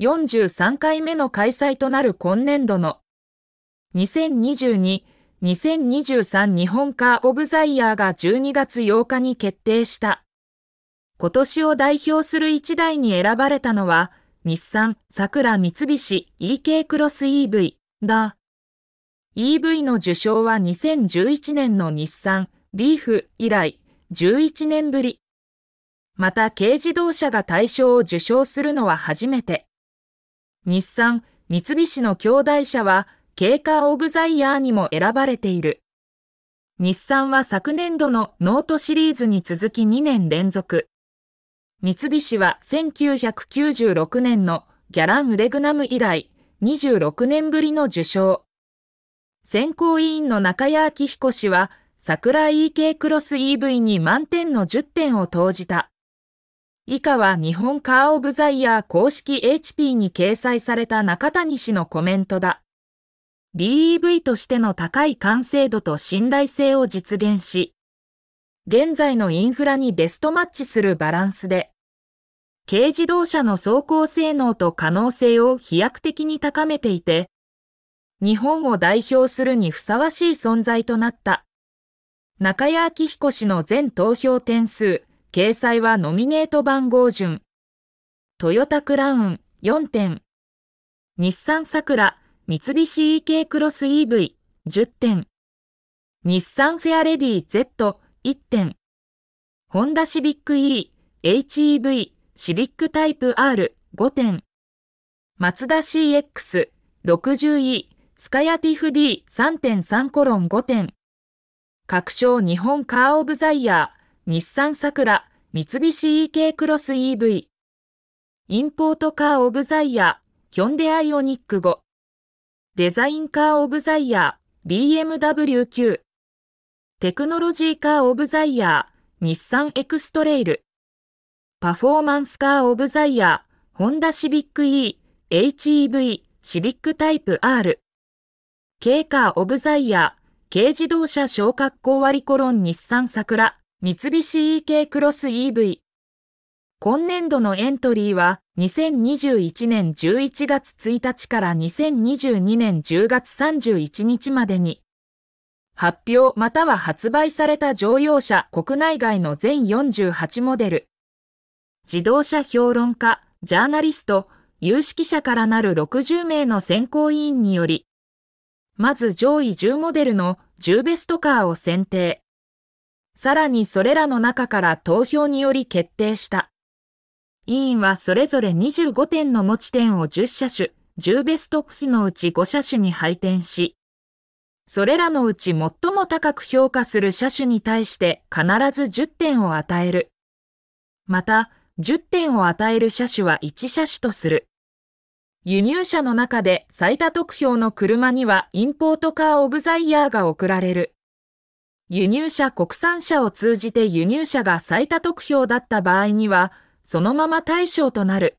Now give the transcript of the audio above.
43回目の開催となる今年度の2022-2023日本カー・オブ・ザ・イヤーが12月8日に決定した。今年を代表する一台に選ばれたのは、日産、桜三菱、EK クロス EV だ。EV の受賞は2011年の日産、リーフ以来11年ぶり。また軽自動車が対象を受賞するのは初めて。日産、三菱の兄弟車は、経過オブザイヤーにも選ばれている。日産は昨年度のノートシリーズに続き2年連続。三菱は1996年のギャラン・ウレグナム以来、26年ぶりの受賞。選考委員の中谷明彦氏は、桜 EK クロス EV に満点の10点を投じた。以下は日本カーオブザイヤー公式 HP に掲載された中谷氏のコメントだ。BEV としての高い完成度と信頼性を実現し、現在のインフラにベストマッチするバランスで、軽自動車の走行性能と可能性を飛躍的に高めていて、日本を代表するにふさわしい存在となった。中谷明彦氏の全投票点数掲載はノミネート番号順。トヨタクラウン4点。日産サクラ、三菱 EK クロス EV10 点。日産フェアレディ Z1 点。ホンダシビック E、HEV、シビックタイプ R5 点。マツダ CX60E、スカヤティフ D3.3 コロン5点。各賞日本カーオブザイヤー、日産サクラ、三菱 EK クロス EV、インポートカーオブザイヤー、ヒョンデアイオニック5、デザインカーオブザイヤー、BMW9、テクノロジーカーオブザイヤー、日産エクストレイル、パフォーマンスカーオブザイヤー、ホンダシビック E、HEV、シビックタイプ R、K カーオブザイヤー、軽自動車小格好割コロン日産桜、三菱 EK クロス EV。今年度のエントリーは、2021年11月1日から2022年10月31日までに、発表または発売された乗用車国内外の全48モデル。自動車評論家、ジャーナリスト、有識者からなる60名の選考委員により、まず上位10モデルの10ベストカーを選定。さらにそれらの中から投票により決定した。委員はそれぞれ25点の持ち点を10車種、10ベストスのうち5車種に配点し、それらのうち最も高く評価する車種に対して必ず10点を与える。また、10点を与える車種は1車種とする。輸入車の中で最多得票の車にはインポートカー・オブ・ザ・イヤーが贈られる。輸入車国産車を通じて輸入車が最多得票だった場合には、そのまま対象となる。